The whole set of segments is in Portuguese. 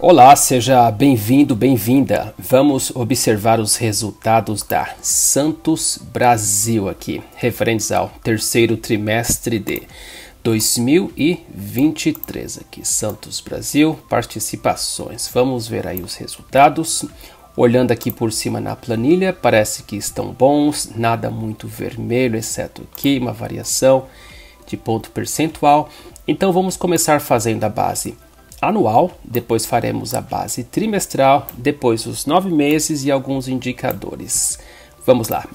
Olá, seja bem-vindo, bem-vinda. Vamos observar os resultados da Santos Brasil aqui, referentes ao terceiro trimestre de 2023 aqui. Santos Brasil, participações. Vamos ver aí os resultados. Olhando aqui por cima na planilha, parece que estão bons, nada muito vermelho, exceto aqui uma variação de ponto percentual. Então vamos começar fazendo a base anual, depois faremos a base trimestral, depois os nove meses e alguns indicadores. Vamos lá.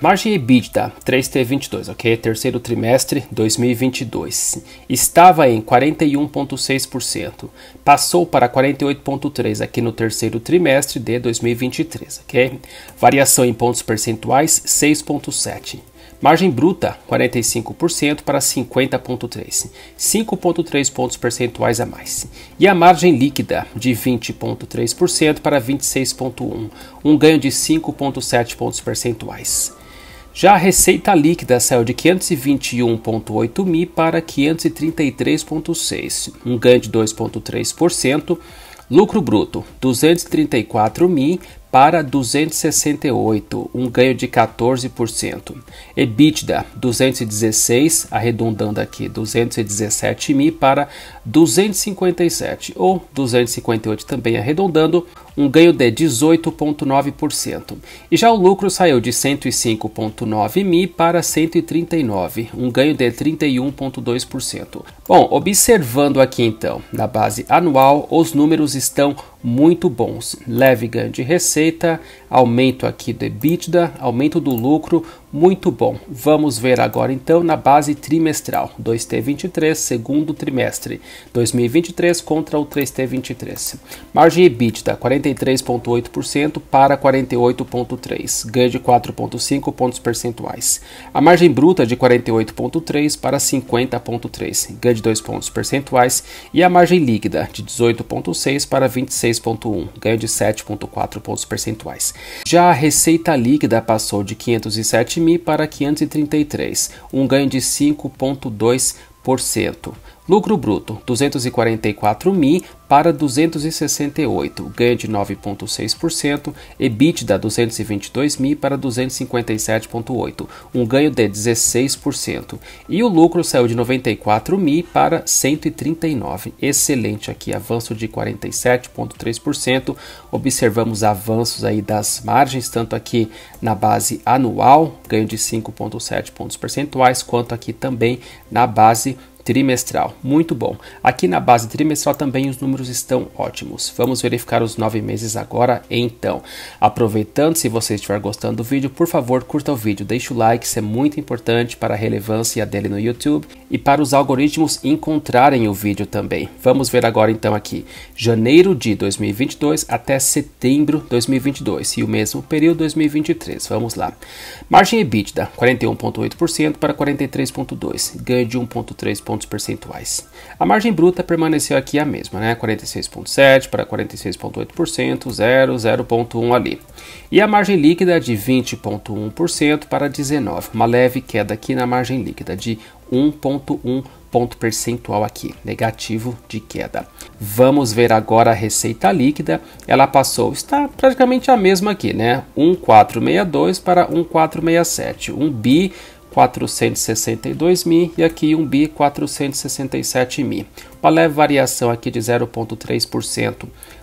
Margem EBITDA 3T22, ok? Terceiro trimestre 2022. Estava em 41,6%. Passou para 48,3% aqui no terceiro trimestre de 2023, ok? Variação em pontos percentuais 6,7%. Margem bruta 45% para 50,3%, 5,3 pontos percentuais a mais. E a margem líquida de 20,3% para 26,1%, um ganho de 5,7 pontos percentuais. Já a receita líquida saiu de 521,8 mil para 533,6, um ganho de 2,3%. Lucro bruto 234 mil para 268, um ganho de 14%. EBITDA 216, arredondando aqui 217 mil para 257 ou 258 também arredondando, um ganho de 18.9%. E já o lucro saiu de 105.9 mil para 139, um ganho de 31.2%. Bom, observando aqui então, na base anual, os números estão muito bons. Levigan de receita aumento aqui do EBITDA, aumento do lucro, muito bom. Vamos ver agora então na base trimestral, 2T23, segundo trimestre, 2023 contra o 3T23. Margem EBITDA 43.8% para 48.3, ganho de 4.5 pontos percentuais. A margem bruta de 48.3 para 50.3, ganho de 2 pontos percentuais e a margem líquida de 18.6 para 26.1, ganho de 7.4 pontos percentuais. Já a receita líquida passou de 507 mil para 533, um ganho de 5,2%. Lucro bruto 244 mil para 268, ganho de 9,6%, EBITDA 222 mil para 257,8, um ganho de 16%. E o lucro saiu de 94 mil para 139, excelente aqui, avanço de 47,3%. Observamos avanços aí das margens, tanto aqui na base anual, ganho de 5,7 pontos percentuais, quanto aqui também na base trimestral. Muito bom. Aqui na base trimestral também os números estão ótimos. Vamos verificar os nove meses agora então. Aproveitando, se você estiver gostando do vídeo, por favor, curta o vídeo, deixe o like, isso é muito importante para a relevância dele no YouTube e para os algoritmos encontrarem o vídeo também. Vamos ver agora então aqui. Janeiro de 2022 até setembro 2022 e o mesmo período 2023. Vamos lá. Margem EBITDA 41.8% para 43.2, ganho de 1.3 pontos percentuais. A margem bruta permaneceu aqui a mesma, né? 46,7 para 46,8%, 0, 0,1 ali. E a margem líquida de 20,1% para 19, uma leve queda aqui na margem líquida de 1,1 ponto percentual aqui, negativo de queda. Vamos ver agora a receita líquida. Ela passou, está praticamente a mesma aqui, né? 1,462 para 1,467, 1 bi 462 mil e aqui um bi 467 Mi. Uma leve variação aqui de 0,3%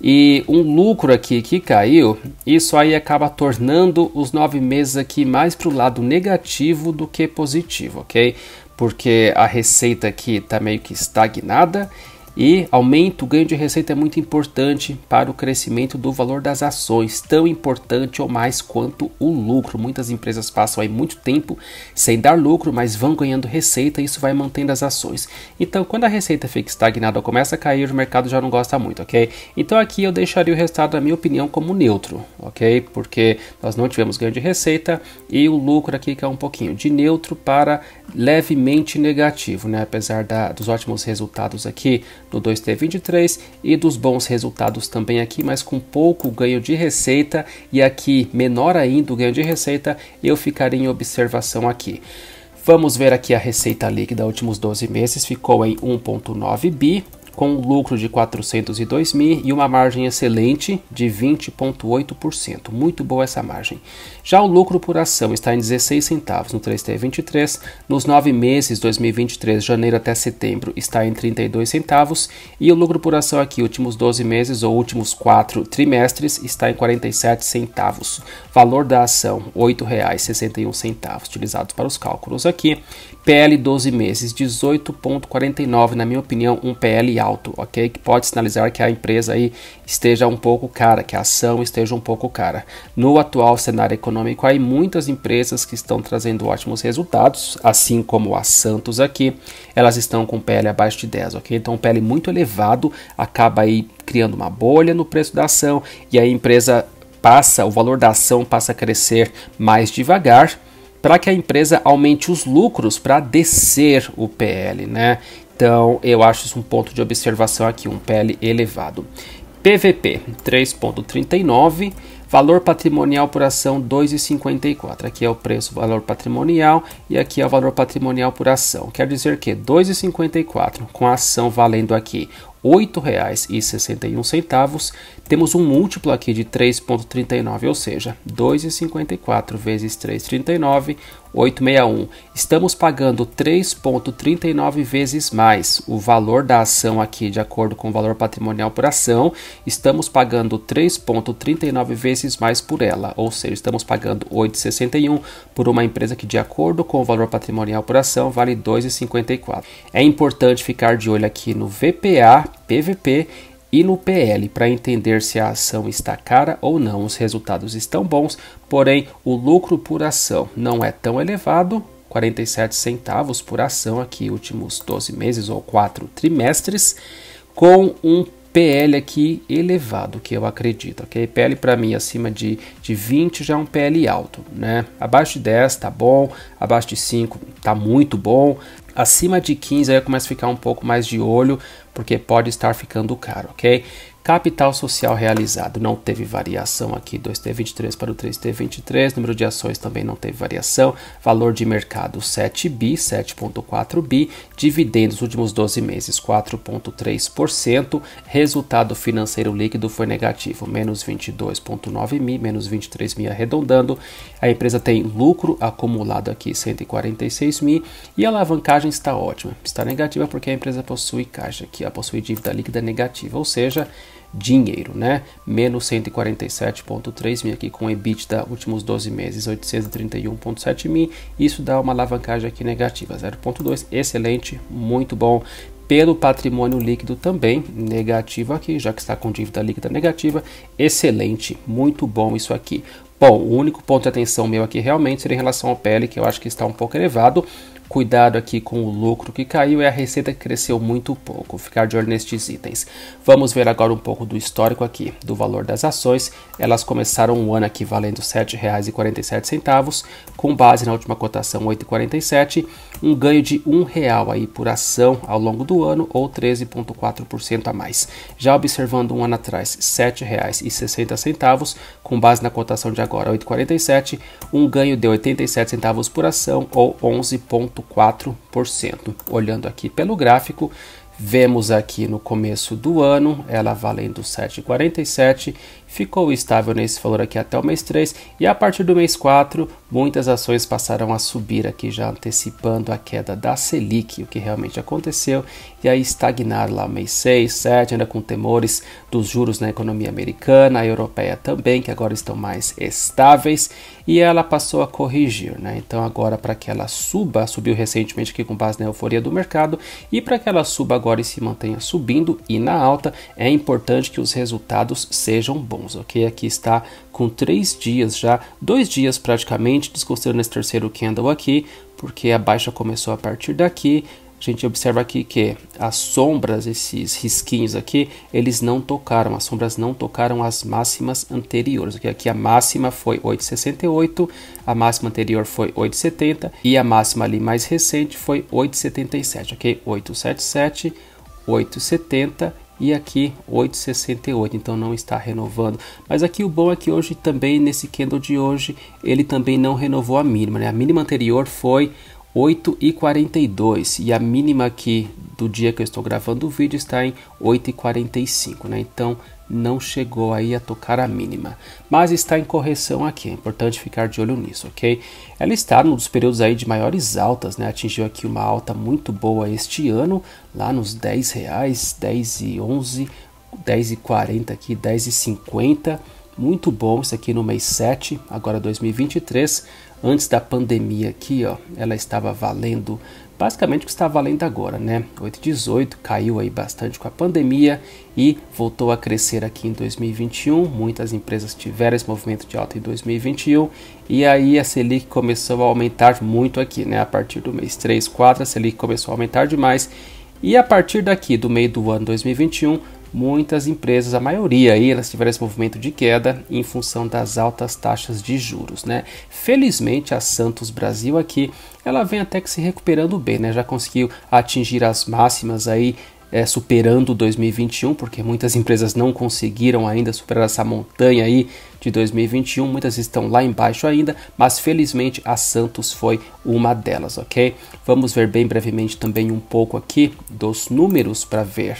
E um lucro aqui que caiu, isso aí acaba tornando os nove meses aqui mais para o lado negativo do que positivo, ok? Porque a receita aqui está meio que estagnada e aumento, o ganho de receita é muito importante para o crescimento do valor das ações, tão importante ou mais quanto o lucro. Muitas empresas passam aí muito tempo sem dar lucro, mas vão ganhando receita e isso vai mantendo as ações. Então, quando a receita fica estagnada ou começa a cair, o mercado já não gosta muito, ok? Então, aqui eu deixaria o resultado, na minha opinião, como neutro, ok? Porque nós não tivemos ganho de receita e o lucro aqui caiu um pouquinho, de neutro para levemente negativo, né? Apesar da, dos ótimos resultados aqui no 2T23 e dos bons resultados também aqui, mas com pouco ganho de receita e aqui menor ainda o ganho de receita, eu ficaria em observação aqui. Vamos ver aqui a receita líquida últimos 12 meses, ficou em 1.9 bi, com um lucro de 402 mil e uma margem excelente de 20,8%. Muito boa essa margem. Já o lucro por ação está em 16 centavos no 3T23. Nos nove meses 2023, janeiro até setembro, está em 32 centavos. E o lucro por ação aqui, últimos 12 meses ou últimos quatro trimestres, está em 47 centavos. Valor da ação, R$ 8,61, utilizados para os cálculos aqui. PL 12 meses, 18,49, na minha opinião, um PL alto alto, ok? Que pode sinalizar que a empresa aí esteja um pouco cara, que a ação esteja um pouco cara. No atual cenário econômico, há muitas empresas que estão trazendo ótimos resultados, assim como a Santos aqui, elas estão com PL abaixo de 10, ok? Então, PL muito elevado acaba aí criando uma bolha no preço da ação e a empresa passa, o valor da ação passa a crescer mais devagar para que a empresa aumente os lucros para descer o PL, né? Então, eu acho isso um ponto de observação aqui, um PL elevado. PVP 3.39, valor patrimonial por ação 2,54. Aqui é o preço valor patrimonial e aqui é o valor patrimonial por ação. Quer dizer que 2,54 com a ação valendo aqui R$ 8,61, temos um múltiplo aqui de 3,39, ou seja, 2,54 vezes 3,39, 861. Estamos pagando 3,39 vezes mais o valor da ação aqui, de acordo com o valor patrimonial por ação, estamos pagando 3,39 vezes mais por ela, ou seja, estamos pagando 8,61 por uma empresa que, de acordo com o valor patrimonial por ação, vale 2,54. É importante ficar de olho aqui no VPA PVP e no PL para entender se a ação está cara ou não. Os resultados estão bons, porém o lucro por ação não é tão elevado. 47 centavos por ação aqui últimos 12 meses ou 4 trimestres, com um PL aqui elevado, que eu acredito, ok? PL para mim acima de, de 20 já é um PL alto, né? Abaixo de 10 tá bom, abaixo de 5 tá muito bom, acima de 15 aí eu começo a ficar um pouco mais de olho, porque pode estar ficando caro, ok? Capital social realizado não teve variação aqui, 2T23 para o 3T23, número de ações também não teve variação, valor de mercado 7 bi, 7.4 bi, dividendos últimos 12 meses 4.3%, resultado financeiro líquido foi negativo, menos 22.9 mil menos 23 mil arredondando, a empresa tem lucro acumulado aqui 146 mil e a alavancagem está ótima, está negativa porque a empresa possui caixa aqui, possui dívida líquida negativa, ou seja, dinheiro, né? Menos 147,3 mil aqui com EBITDA últimos 12 meses, 831,7 mil. Isso dá uma alavancagem aqui negativa, 0,2. Excelente, muito bom pelo patrimônio líquido também negativo aqui, já que está com dívida líquida negativa. Excelente, muito bom isso aqui. Bom, o único ponto de atenção meu aqui realmente seria em relação ao PL, que eu acho que está um pouco elevado. Cuidado aqui com o lucro que caiu e a receita que cresceu muito pouco. Ficar de olho nestes itens. Vamos ver agora um pouco do histórico aqui, do valor das ações. Elas começaram um ano aqui valendo R$ 7,47, com base na última cotação R$ 8,47, um ganho de um real aí por ação ao longo do ano ou 13,4% a mais. Já observando um ano atrás R$ 7,60, com base na cotação de agora R$ 8,47, um ganho de 87 centavos por ação ou 11,4%. 0,4%. Olhando aqui pelo gráfico, vemos aqui no começo do ano ela valendo 7,47 ficou estável nesse valor aqui até o mês 3 e a partir do mês 4 muitas ações passaram a subir aqui já antecipando a queda da Selic, o que realmente aconteceu, e aí estagnar lá mês 6, 7, ainda com temores dos juros na economia americana, a europeia também, que agora estão mais estáveis, e ela passou a corrigir, né? Então agora para que ela suba, subiu recentemente aqui com base na euforia do mercado, e para que ela suba agora e se mantenha subindo e na alta, é importante que os resultados sejam bons ok? Aqui está com três dias já, dois dias praticamente, desconsiderando esse terceiro candle aqui, porque a baixa começou a partir daqui. A gente observa aqui que as sombras, esses risquinhos aqui, eles não tocaram, as sombras não tocaram as máximas anteriores. Okay? Aqui a máxima foi 8,68, a máxima anterior foi 8,70 e a máxima ali mais recente foi 8,77, ok? 877, 870 e aqui 8,68, então não está renovando. Mas aqui o bom é que hoje também, nesse candle de hoje, ele também não renovou a mínima, né? A mínima anterior foi 8,42 e a mínima aqui do dia que eu estou gravando o vídeo está em 8,45, né? Então não chegou aí a tocar a mínima, mas está em correção aqui, é importante ficar de olho nisso, ok? Ela está num dos períodos aí de maiores altas, né? Atingiu aqui uma alta muito boa este ano, lá nos 10 reais, 10 e 11, 10 e 40 aqui, 10 e 50, muito bom isso aqui no mês 7, agora 2023, antes da pandemia aqui, ó, ela estava valendo basicamente o que está valendo agora, né? 8,18 caiu aí bastante com a pandemia e voltou a crescer aqui em 2021. Muitas empresas tiveram esse movimento de alta em 2021 e aí a Selic começou a aumentar muito aqui, né? A partir do mês 3, 4, a Selic começou a aumentar demais. E a partir daqui do meio do ano 2021, muitas empresas, a maioria aí, elas tiveram esse movimento de queda em função das altas taxas de juros, né? Felizmente a Santos Brasil aqui, ela vem até que se recuperando bem, né? Já conseguiu atingir as máximas aí é, superando 2021, porque muitas empresas não conseguiram ainda superar essa montanha aí de 2021, muitas estão lá embaixo ainda, mas felizmente a Santos foi uma delas, ok? Vamos ver bem brevemente também um pouco aqui dos números para ver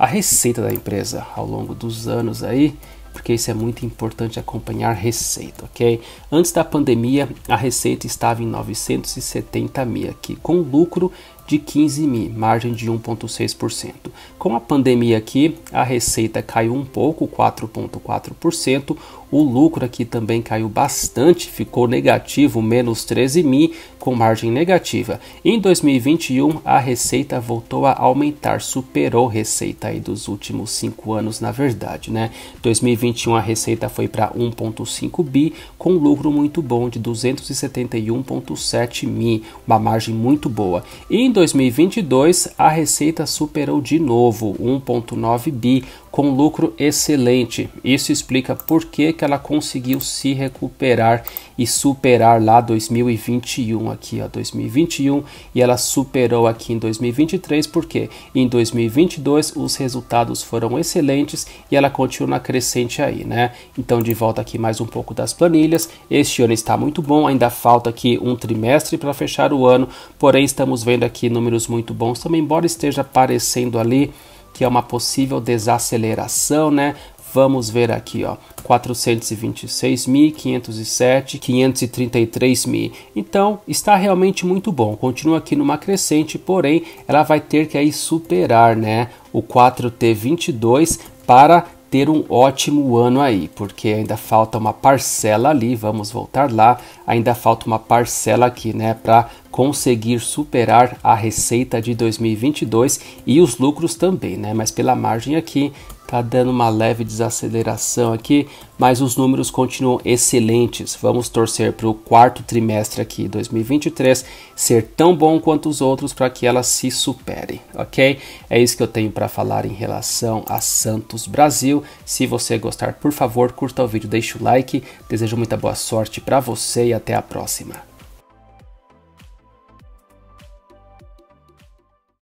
a receita da empresa ao longo dos anos aí, porque isso é muito importante acompanhar receita, ok? Antes da pandemia, a receita estava em 970 mil aqui, com lucro de 15 mil, margem de 1,6%. Com a pandemia aqui, a receita caiu um pouco, 4,4%. O lucro aqui também caiu bastante, ficou negativo, menos 13 mil, com margem negativa. Em 2021, a receita voltou a aumentar, superou receita aí dos últimos cinco anos, na verdade, né? 2021 a receita foi para 1,5 bi, com lucro muito bom de 271,7 mil, uma margem muito boa. E em 2022, a receita superou de novo 1,9 bi, com lucro excelente. Isso explica por que, que ela conseguiu se recuperar e superar lá 2021 aqui, ó, 2021 e ela superou aqui em 2023 porque em 2022 os resultados foram excelentes e ela continua crescente aí, né? Então de volta aqui mais um pouco das planilhas. Este ano está muito bom, ainda falta aqui um trimestre para fechar o ano, porém estamos vendo aqui números muito bons também, embora esteja aparecendo ali que é uma possível desaceleração, né? Vamos ver aqui, ó, 426.507, 533.000. Então, está realmente muito bom. Continua aqui numa crescente, porém, ela vai ter que aí superar, né, o 4T22 para ter um ótimo ano aí, porque ainda falta uma parcela ali, vamos voltar lá, ainda falta uma parcela aqui, né, para conseguir superar a receita de 2022 e os lucros também, né? Mas pela margem aqui, Tá dando uma leve desaceleração aqui, mas os números continuam excelentes. Vamos torcer para o quarto trimestre aqui, 2023, ser tão bom quanto os outros para que ela se supere, ok? É isso que eu tenho para falar em relação a Santos Brasil. Se você gostar, por favor, curta o vídeo, deixa o like. Desejo muita boa sorte para você e até a próxima.